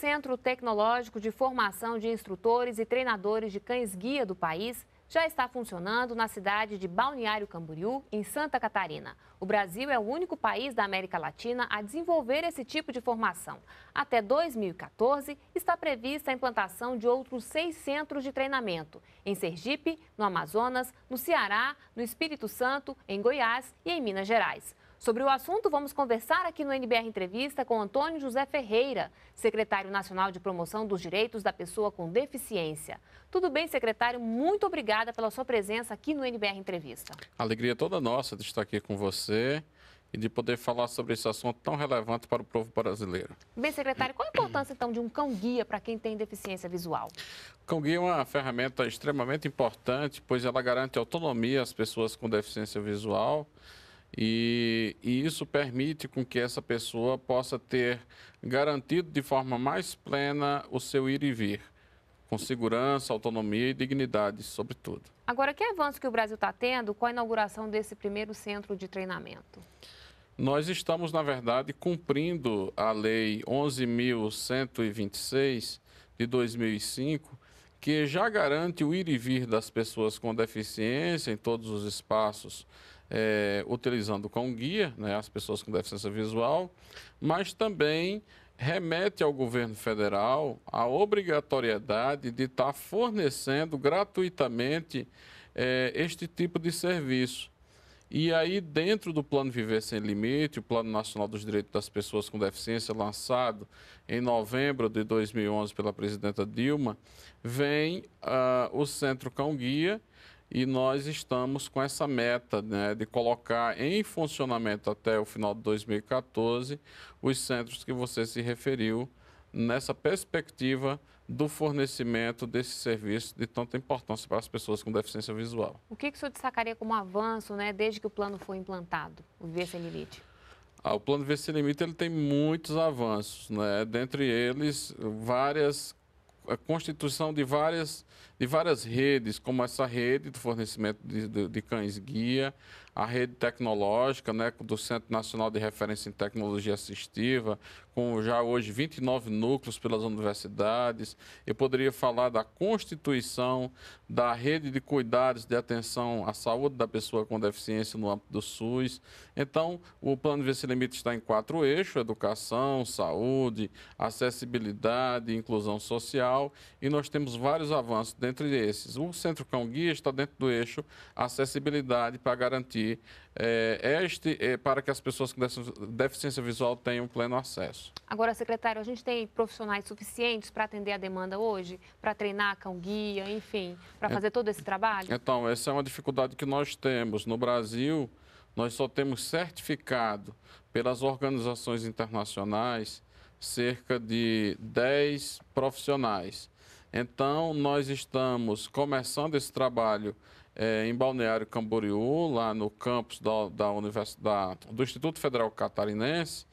Centro Tecnológico de Formação de Instrutores e Treinadores de Cães-Guia do país já está funcionando na cidade de Balneário Camboriú, em Santa Catarina. O Brasil é o único país da América Latina a desenvolver esse tipo de formação. Até 2014, está prevista a implantação de outros seis centros de treinamento, em Sergipe, no Amazonas, no Ceará, no Espírito Santo, em Goiás e em Minas Gerais. Sobre o assunto, vamos conversar aqui no NBR Entrevista com Antônio José Ferreira, secretário nacional de promoção dos direitos da pessoa com deficiência. Tudo bem, secretário? Muito obrigada pela sua presença aqui no NBR Entrevista. Alegria toda nossa de estar aqui com você e de poder falar sobre esse assunto tão relevante para o povo brasileiro. Bem, secretário, qual a importância então de um cão-guia para quem tem deficiência visual? O cão-guia é uma ferramenta extremamente importante, pois ela garante autonomia às pessoas com deficiência visual e, e, isso permite com que essa pessoa possa ter garantido de forma mais plena o seu ir e vir, com segurança, autonomia e dignidade, sobretudo. Agora, que avanço que o Brasil está tendo com a inauguração desse primeiro centro de treinamento? Nós estamos, na verdade, cumprindo a Lei 11.126 de 2005, que já garante o ir e vir das pessoas com deficiência em todos os espaços é, utilizando com guia né, as pessoas com deficiência visual, mas também remete ao governo federal a obrigatoriedade de estar tá fornecendo gratuitamente é, este tipo de serviço. E aí, dentro do Plano Viver Sem Limite, o Plano Nacional dos Direitos das Pessoas com Deficiência, lançado em novembro de 2011 pela presidenta Dilma, vem uh, o Centro Cão Guia, e nós estamos com essa meta né, de colocar em funcionamento até o final de 2014 os centros que você se referiu nessa perspectiva do fornecimento desse serviço de tanta importância para as pessoas com deficiência visual. O que, que o senhor destacaria como avanço né, desde que o plano foi implantado, o Viver Sem Limite? Ah, o plano Viver Sem Limite ele tem muitos avanços, né? dentre eles várias a constituição de várias, de várias redes, como essa rede do fornecimento de, de, de cães-guia, a rede tecnológica, né, do Centro Nacional de Referência em Tecnologia Assistiva, com já hoje 29 núcleos pelas universidades. Eu poderia falar da constituição da rede de cuidados de atenção à saúde da pessoa com deficiência no âmbito do SUS. Então, o Plano Vice Limite está em quatro eixos: educação, saúde, acessibilidade, inclusão social, e nós temos vários avanços dentre esses. O Centro Cão Guia está dentro do eixo acessibilidade para garantir é, é, este, é, para que as pessoas com deficiência visual tenham pleno acesso. Agora, secretário, a gente tem profissionais suficientes para atender a demanda hoje? Para treinar cão guia, enfim, para é. fazer é, todo esse trabalho? Então, essa é uma dificuldade que nós temos. No Brasil, nós só temos certificado pelas organizações internacionais cerca de 10 profissionais. Então, nós estamos começando esse trabalho é, em Balneário Camboriú, lá no campus da, da Universidade, do Instituto Federal Catarinense,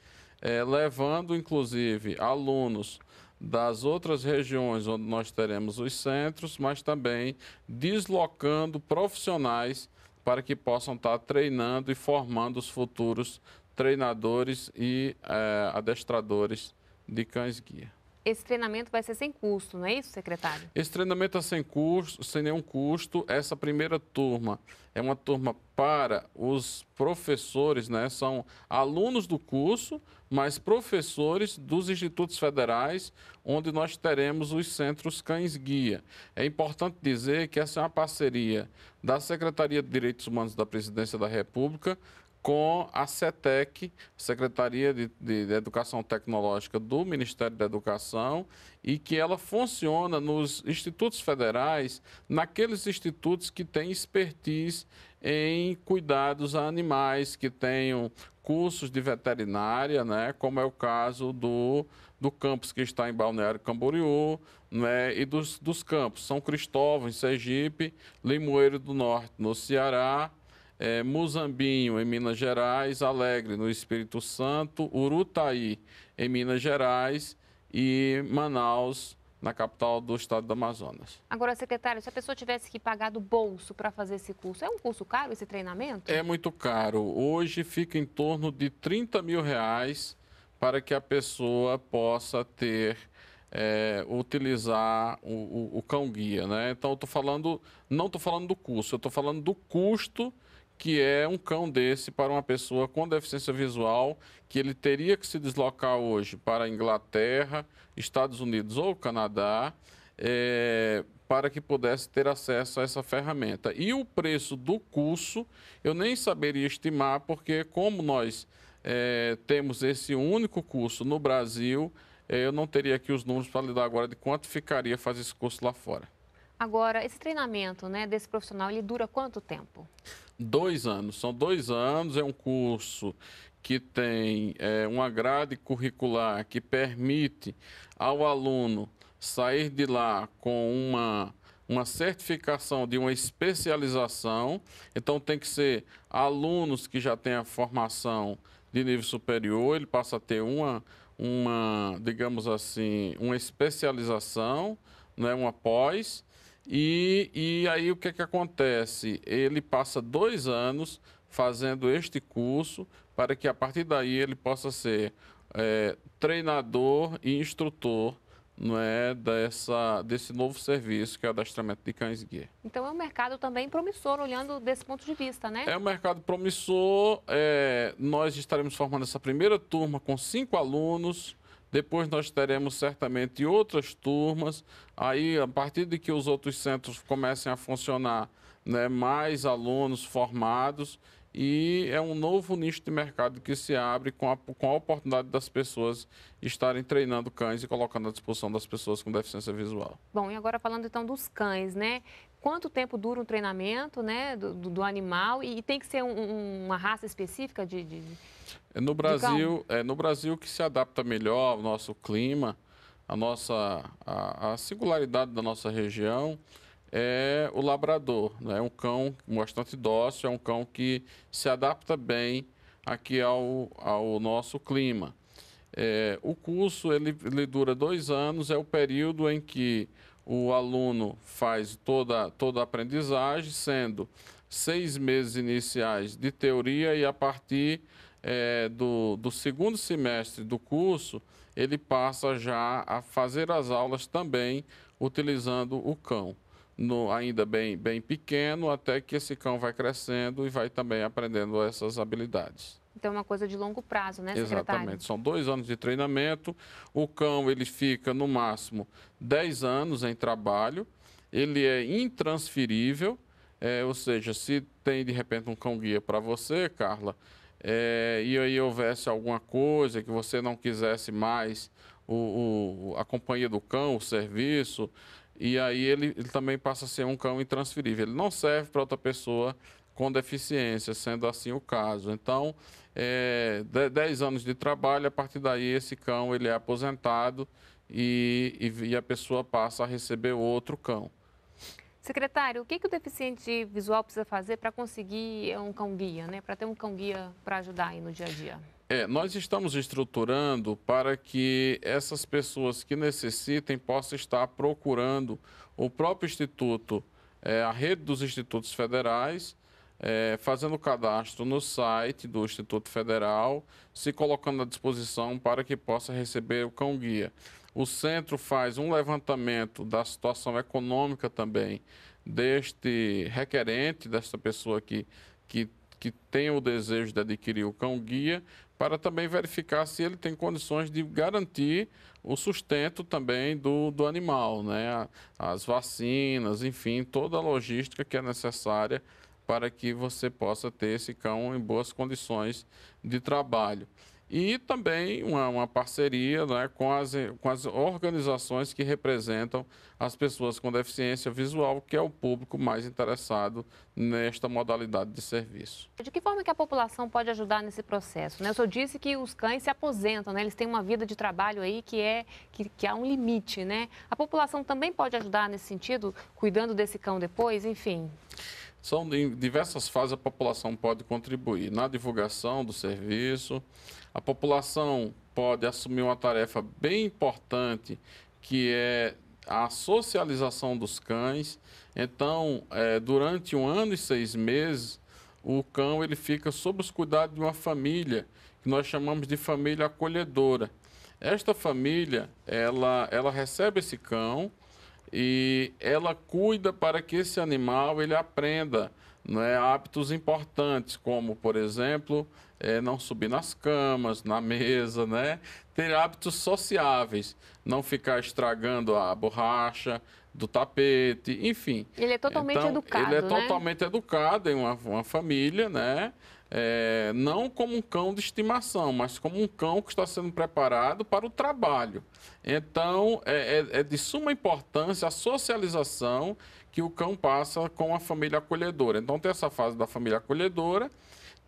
é, levando inclusive alunos das outras regiões onde nós teremos os centros, mas também deslocando profissionais para que possam estar treinando e formando os futuros treinadores e é, adestradores de cães-guia esse treinamento vai ser sem custo, não é isso, secretário? Esse treinamento é sem custo, sem nenhum custo. Essa primeira turma é uma turma para os professores, né? São alunos do curso, mas professores dos institutos federais, onde nós teremos os centros cães-guia. É importante dizer que essa é uma parceria da Secretaria de Direitos Humanos da Presidência da República com a CETEC, Secretaria de, de, de, Educação Tecnológica do Ministério da Educação, e que ela funciona nos institutos federais, naqueles institutos que têm expertise em cuidados a animais, que tenham cursos de veterinária, né, como é o caso do, do campus que está em Balneário Camboriú, né, e dos, dos campos São Cristóvão, em Sergipe, Limoeiro do Norte, no Ceará, é, Muzambinho, em Minas Gerais, Alegre, no Espírito Santo, Urutaí, em Minas Gerais e Manaus, na capital do estado do Amazonas. Agora, secretário, se a pessoa tivesse que pagar do bolso para fazer esse curso, é um curso caro esse treinamento? É muito caro. Hoje fica em torno de 30 mil reais para que a pessoa possa ter é, utilizar o, o, o cão guia, né? Então, eu tô falando, não estou falando do curso, eu estou falando do custo que é um cão desse para uma pessoa com deficiência visual, que ele teria que se deslocar hoje para a Inglaterra, Estados Unidos ou Canadá, é, para que pudesse ter acesso a essa ferramenta. E o preço do curso eu nem saberia estimar, porque como nós é, temos esse único curso no Brasil, é, eu não teria aqui os números para lidar agora de quanto ficaria fazer esse curso lá fora. Agora, esse treinamento né, desse profissional, ele dura quanto tempo? Dois anos, são dois anos, é um curso que tem é, uma grade curricular que permite ao aluno sair de lá com uma, uma certificação de uma especialização. Então, tem que ser alunos que já têm a formação de nível superior, ele passa a ter uma, uma digamos assim, uma especialização, né, uma pós, e, e aí o que, é que acontece? Ele passa dois anos fazendo este curso para que a partir daí ele possa ser é, treinador e instrutor não é, dessa, desse novo serviço que é o adestramento de cães guia. Então é um mercado também promissor, olhando desse ponto de vista, né? É um mercado promissor. É, nós estaremos formando essa primeira turma com cinco alunos. Depois nós teremos certamente outras turmas. Aí, a partir de que os outros centros comecem a funcionar, né, mais alunos formados e é um novo nicho de mercado que se abre com a, com a oportunidade das pessoas estarem treinando cães e colocando à disposição das pessoas com deficiência visual. Bom, e agora falando então dos cães, né? quanto tempo dura um treinamento né, do, do animal e, e, tem que ser um, uma raça específica de, de, de é no Brasil é no Brasil que se adapta melhor ao nosso clima, a nossa a, a singularidade da nossa região é o labrador, né? é né? um cão bastante dócil, é um cão que se adapta bem aqui ao, ao nosso clima. É, o curso ele, ele dura dois anos, é o período em que o aluno faz toda, toda a aprendizagem, sendo seis meses iniciais de teoria e a partir é, do, do segundo semestre do curso, ele passa já a fazer as aulas também utilizando o cão. No, ainda bem, bem pequeno, até que esse cão vai crescendo e vai também aprendendo essas habilidades. Então, é uma coisa de longo prazo, né, secretário? Exatamente. São dois anos de treinamento. O cão, ele fica, no máximo, 10 anos em trabalho. Ele é intransferível. É, ou seja, se tem, de repente, um cão-guia para você, Carla, é, e aí houvesse alguma coisa que você não quisesse mais o, o, a companhia do cão, o serviço, e aí ele, ele também passa a ser um cão intransferível. Ele não serve para outra pessoa com deficiência, sendo assim o caso. Então, é, 10 anos de trabalho, a partir daí esse cão ele é aposentado e, e, e a pessoa passa a receber outro cão. Secretário, o que, que o deficiente visual precisa fazer para conseguir um cão guia, né? para ter um cão guia para ajudar aí no dia a dia? É, nós estamos estruturando para que essas pessoas que necessitem possam estar procurando o próprio Instituto, é, a rede dos institutos federais, é, fazendo o cadastro no site do Instituto Federal, se colocando à disposição para que possa receber o cão-guia. O centro faz um levantamento da situação econômica também deste requerente, desta pessoa que, que, que tem o desejo de adquirir o cão-guia, para também verificar se ele tem condições de garantir o sustento também do, do animal, né? as vacinas, enfim, toda a logística que é necessária para que você possa ter esse cão em boas condições de trabalho. E também uma, uma parceria né, com, as, com as organizações que representam as pessoas com deficiência visual, que é o público mais interessado nesta modalidade de serviço. De que forma que a população pode ajudar nesse processo? Né? O senhor disse que os cães se aposentam, né? eles têm uma vida de trabalho aí que é que, que há um limite. Né? A população também pode ajudar nesse sentido, cuidando desse cão depois, enfim. São em diversas fases a população pode contribuir na divulgação do serviço. A população pode assumir uma tarefa bem importante, que é a socialização dos cães. Então, é, durante um ano e seis meses, o cão ele fica sob os cuidados de uma família que nós chamamos de família acolhedora. Esta família ela, ela recebe esse cão e ela cuida para que esse animal ele aprenda né, hábitos importantes, como, por exemplo, é, não subir nas camas, na mesa, né? ter hábitos sociáveis, não ficar estragando a borracha do tapete, enfim. Ele é totalmente então, educado. Ele é né? totalmente educado em uma, uma família, né? é, não como um cão de estimação, mas como um cão que está sendo preparado para o trabalho. Então, é, é, é de suma importância a socialização que o cão passa com a família acolhedora. Então, tem essa fase da família acolhedora.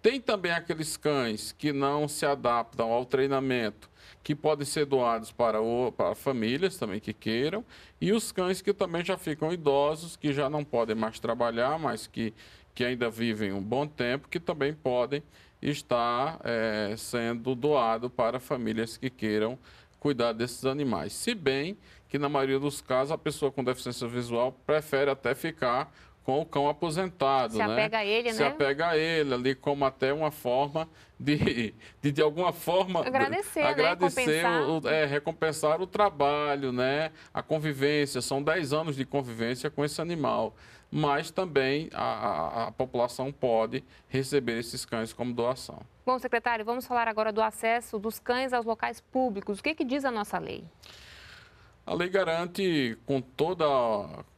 Tem também aqueles cães que não se adaptam ao treinamento, que podem ser doados para, o, para famílias também que queiram, e os cães que também já ficam idosos, que já não podem mais trabalhar, mas que que ainda vivem um bom tempo, que também podem estar é, sendo doado para famílias que queiram cuidar desses animais. Se bem que, na maioria dos casos, a pessoa com deficiência visual prefere até ficar com o cão aposentado. Se né? apega a ele, Se né? Se apega a ele ali como até uma forma de, de, de alguma forma, agradecer, né? agradecer né? recompensar. O, é, recompensar o trabalho, né? a convivência. São 10 anos de convivência com esse animal mas também a, a, a população pode receber esses cães como doação. Bom, secretário, vamos falar agora do acesso dos cães aos locais públicos. O que, que diz a nossa lei? A lei garante com toda,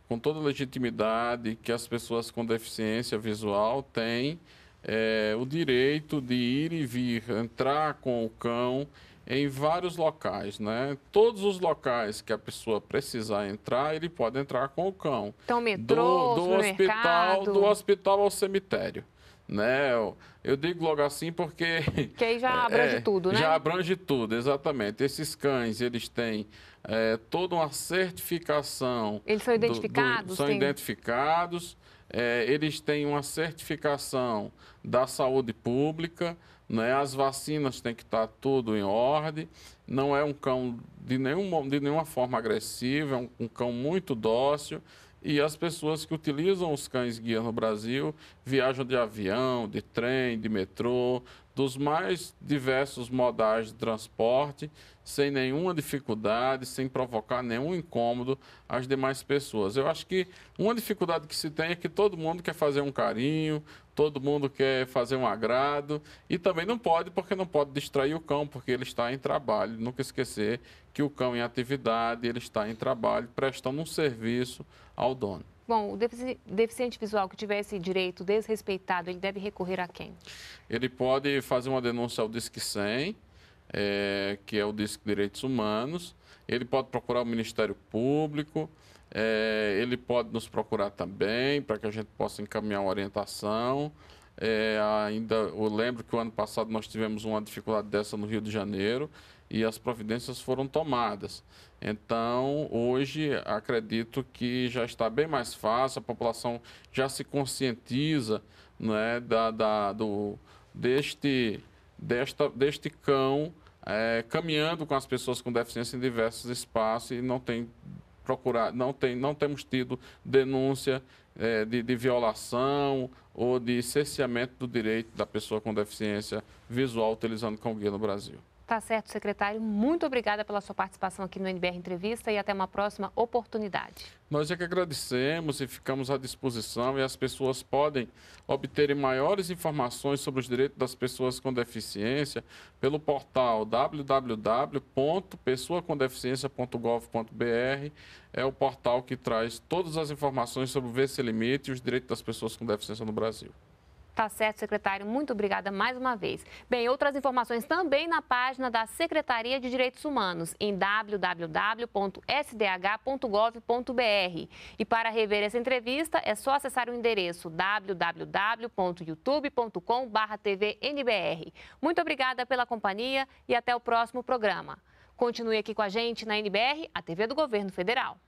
com toda legitimidade que as pessoas com deficiência visual têm é, o direito de ir e vir, entrar com o cão em vários locais, né? Todos os locais que a pessoa precisar entrar, ele pode entrar com o cão. Então, metrô, do, do hospital, do hospital ao cemitério, né? Eu, eu digo logo assim porque que aí já é, abrange é, tudo, né? Já abrange tudo, exatamente. Esses cães, eles têm é, toda uma certificação. Eles são identificados. Do, do, são tem... identificados. É, eles têm uma certificação da saúde pública. Né? As vacinas têm que estar tudo em ordem. Não é um cão de, nenhum, de nenhuma forma agressivo, é um, um cão muito dócil. E as pessoas que utilizam os cães guia no Brasil viajam de avião, de trem, de metrô, dos mais diversos modais de transporte, sem nenhuma dificuldade, sem provocar nenhum incômodo às demais pessoas. Eu acho que uma dificuldade que se tem é que todo mundo quer fazer um carinho, todo mundo quer fazer um agrado e também não pode porque não pode distrair o cão, porque ele está em trabalho. Nunca esquecer que o cão em atividade, ele está em trabalho, prestando um serviço ao dono. Bom, o deficiente visual que tivesse direito desrespeitado, ele deve recorrer a quem? Ele pode fazer uma denúncia ao Disque 100, é, que é o Disque Direitos Humanos. Ele pode procurar o Ministério Público. É, ele pode nos procurar também para que a gente possa encaminhar uma orientação. É, ainda eu lembro que o ano passado nós tivemos uma dificuldade dessa no Rio de Janeiro e as providências foram tomadas. Então, hoje, acredito que já está bem mais fácil, a população já se conscientiza né, da, da, do, deste, desta, deste cão é, caminhando com as pessoas com deficiência em diversos espaços e não tem procurar, não, tem, não temos tido denúncia é, de, de, violação ou de cerceamento do direito da pessoa com deficiência visual utilizando cão guia no Brasil. Tá certo, secretário. Muito obrigada pela sua participação aqui no NBR Entrevista e até uma próxima oportunidade. Nós é que agradecemos e ficamos à disposição e as pessoas podem obter maiores informações sobre os direitos das pessoas com deficiência pelo portal www.pessoacomdeficiencia.gov.br É o portal que traz todas as informações sobre o VC Limite e os direitos das pessoas com deficiência no Brasil. Tá certo, secretário. Muito obrigada mais uma vez. Bem, outras informações também na página da Secretaria de Direitos Humanos, em www.sdh.gov.br. E para rever essa entrevista, é só acessar o endereço www.youtube.com.br. Muito obrigada pela companhia e até o próximo programa. Continue aqui com a gente na NBR, a TV do Governo Federal.